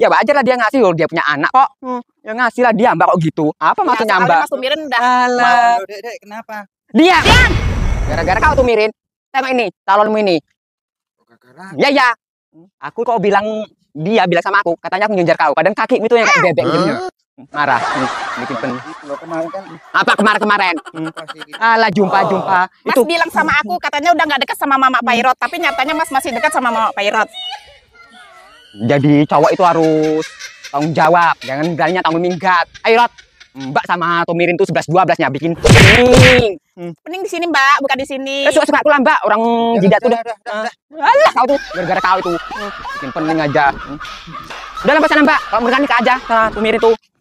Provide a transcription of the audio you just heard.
ya wajar lah dia ngasih loh dia punya anak kok hmm. ya ngasih lah dia mbak kok gitu apa maksudnya mbak Mas Tumirin udah Alah. Dek, dek, kenapa dia gara-gara kau Tumirin Tema ini calonmu ini gara-gara ya ya aku kok bilang dia bilang sama aku katanya aku nyunjar kau padahal kaki itu yang kayak bebek gitu marah hmm, bikin pen gitu kemarin kan apa kemarin kemarin gitu. hmm. ala jumpa oh. jumpa mas itu. bilang sama aku katanya udah nggak dekat sama mama Pairot tapi nyatanya mas masih dekat sama mama Pairot jadi cowok itu harus tanggung jawab jangan beraninya tanggung minggat ayo rot Mbak sama Tomirin tuh sebelas dua nya bikin pening. Hmm. Pening di sini, Mbak, bukan di sini. Eh, suka-suka aku lah, Mbak. Orang jidat tuh udah. Ah. kau tuh gara-gara kau itu hmm. Bikin pening aja. Hmm. Udah lah sana Mbak. Kalau mereka ke aja sama nah, Tomirin tuh.